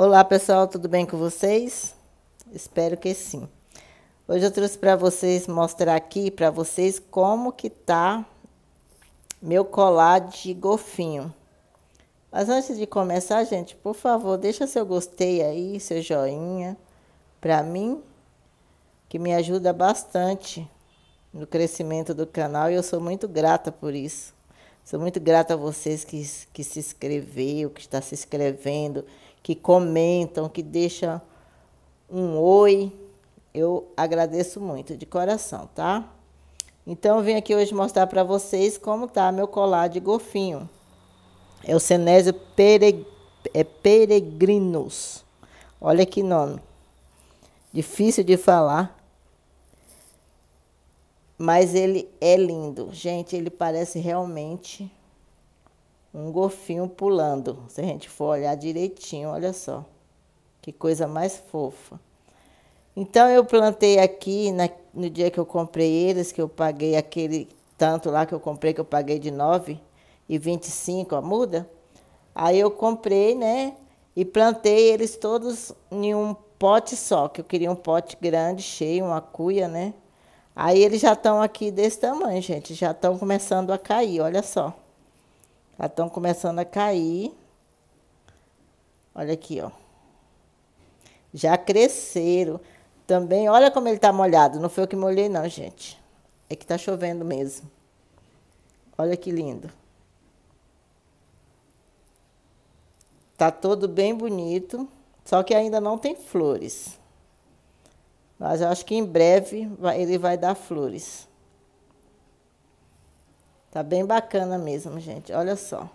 Olá pessoal, tudo bem com vocês? Espero que sim. Hoje eu trouxe para vocês mostrar aqui para vocês como que tá meu colar de golfinho. Mas antes de começar, gente, por favor, deixa seu gostei aí, seu joinha para mim, que me ajuda bastante no crescimento do canal e eu sou muito grata por isso. Sou muito grata a vocês que, que se inscreveu, que está se inscrevendo, que comentam, que deixam um oi. Eu agradeço muito de coração, tá? Então eu vim aqui hoje mostrar para vocês como tá meu colar de golfinho. É o Senésio é Peregrinus. Olha que nome. Difícil de falar. Mas ele é lindo. Gente, ele parece realmente um golfinho pulando. Se a gente for olhar direitinho, olha só. Que coisa mais fofa. Então eu plantei aqui na, no dia que eu comprei eles, que eu paguei aquele tanto lá que eu comprei, que eu paguei de 9 e a muda. Aí eu comprei, né? E plantei eles todos em um pote só, que eu queria um pote grande, cheio, uma cuia, né? Aí eles já estão aqui desse tamanho, gente. Já estão começando a cair, olha só. Já estão começando a cair. Olha aqui, ó. Já cresceram. Também, olha como ele tá molhado. Não foi eu que molhei, não, gente. É que tá chovendo mesmo. Olha que lindo. Tá todo bem bonito, só que ainda não tem flores. Mas eu acho que em breve vai, ele vai dar flores. Tá bem bacana mesmo, gente. Olha só.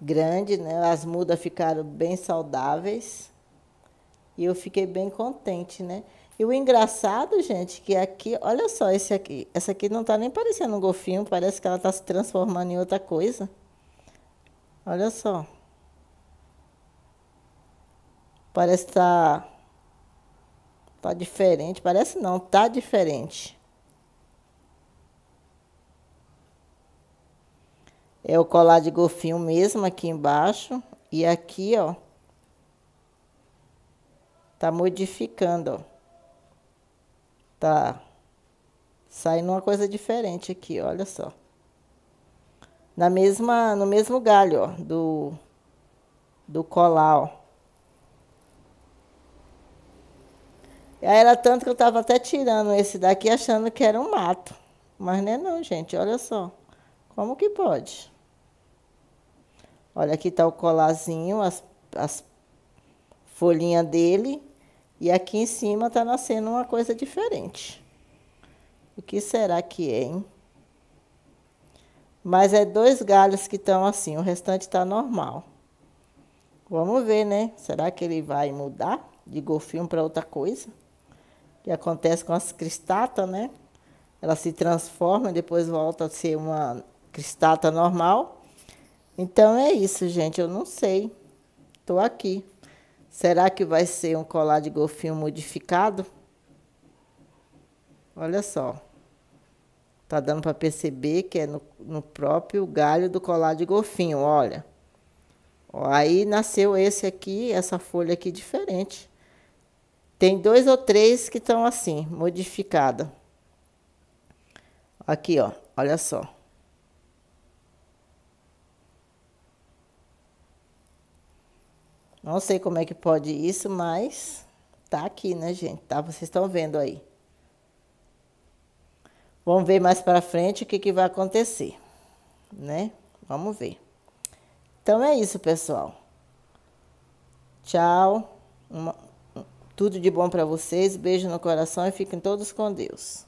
Grande, né? As mudas ficaram bem saudáveis. E eu fiquei bem contente, né? E o engraçado, gente, que aqui, olha só esse aqui. Essa aqui não tá nem parecendo um golfinho, parece que ela tá se transformando em outra coisa. Olha só. Parece estar. Tá Tá diferente, parece não, tá diferente. É o colar de golfinho mesmo aqui embaixo. E aqui, ó. Tá modificando, ó. Tá saindo uma coisa diferente aqui, olha só. Na mesma, no mesmo galho, ó, do, do colar, ó. Era tanto que eu estava até tirando esse daqui achando que era um mato. Mas não é não, gente. Olha só. Como que pode? Olha, aqui está o colazinho, as, as folhinhas dele. E aqui em cima está nascendo uma coisa diferente. O que será que é, hein? Mas é dois galhos que estão assim, o restante está normal. Vamos ver, né? Será que ele vai mudar de golfinho para outra coisa? que acontece com as cristatas, né? Ela se transforma e depois volta a ser uma cristata normal. Então é isso, gente. Eu não sei. Estou aqui. Será que vai ser um colar de golfinho modificado? Olha só. Tá dando para perceber que é no, no, próprio galho do colar de golfinho, olha. Ó, aí nasceu esse aqui, essa folha aqui diferente. Tem dois ou três que estão assim, modificada. Aqui, ó, olha só. Não sei como é que pode isso, mas tá aqui, né, gente? Tá? Vocês estão vendo aí. Vamos ver mais para frente o que, que vai acontecer, né? Vamos ver. Então é isso, pessoal. Tchau. Uma... Tudo de bom para vocês, beijo no coração e fiquem todos com Deus.